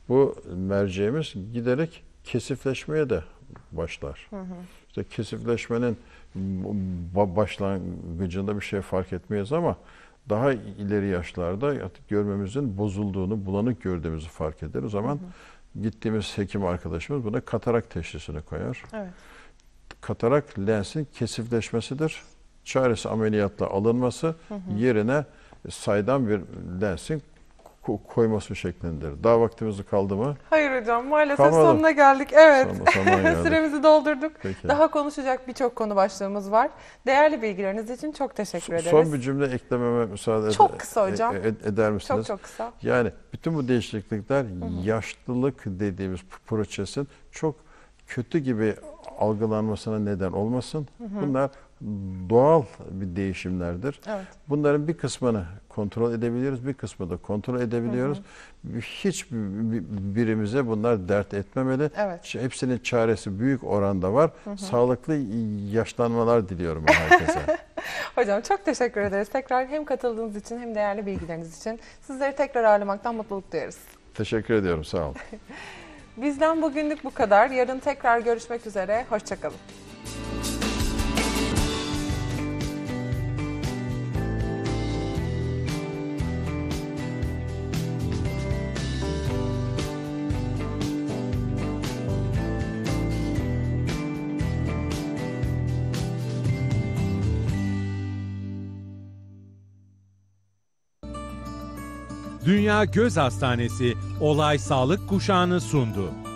bu merceğimiz giderek kesifleşmeye de başlar. Hı hı. İşte kesifleşmenin başlangıcında bir şey fark etmeyiz ama daha ileri yaşlarda artık görmemizin bozulduğunu, bulanık gördüğümüzü fark ederiz. O zaman hı hı Gittiğimiz hekim arkadaşımız buna katarak teşhisini koyar. Evet. Katarak lensin kesifleşmesidir. Çaresi ameliyatla alınması hı hı. yerine saydam bir lensin koyması şeklindedir. Daha vaktimizi kaldı mı? Hayır hocam maalesef Kalmadı. sonuna geldik. Evet Son, süremizi doldurduk. Peki. Daha konuşacak birçok konu başlığımız var. Değerli bilgileriniz için çok teşekkür ederiz. Son bir cümle eklememe müsaade eder çok kısa hocam. E, eder misiniz? Çok çok kısa. Yani bütün bu değişiklikler Hı-hı. yaşlılık dediğimiz prosesin çok kötü gibi algılanmasına neden olmasın. Hı hı. Bunlar doğal bir değişimlerdir. Evet. Bunların bir kısmını kontrol edebiliyoruz. Bir kısmı da kontrol edebiliyoruz. Hiç birimize bunlar dert etmemeli. Evet. Hepsinin çaresi büyük oranda var. Hı hı. Sağlıklı yaşlanmalar diliyorum herkese. Hocam çok teşekkür ederiz. Tekrar hem katıldığınız için hem değerli bilgileriniz için. Sizleri tekrar ağırlamaktan mutluluk duyarız. Teşekkür ediyorum. Sağ olun. Bizden bugünlük bu kadar. Yarın tekrar görüşmek üzere. Hoşçakalın. Dünya Göz Hastanesi olay sağlık kuşağını sundu.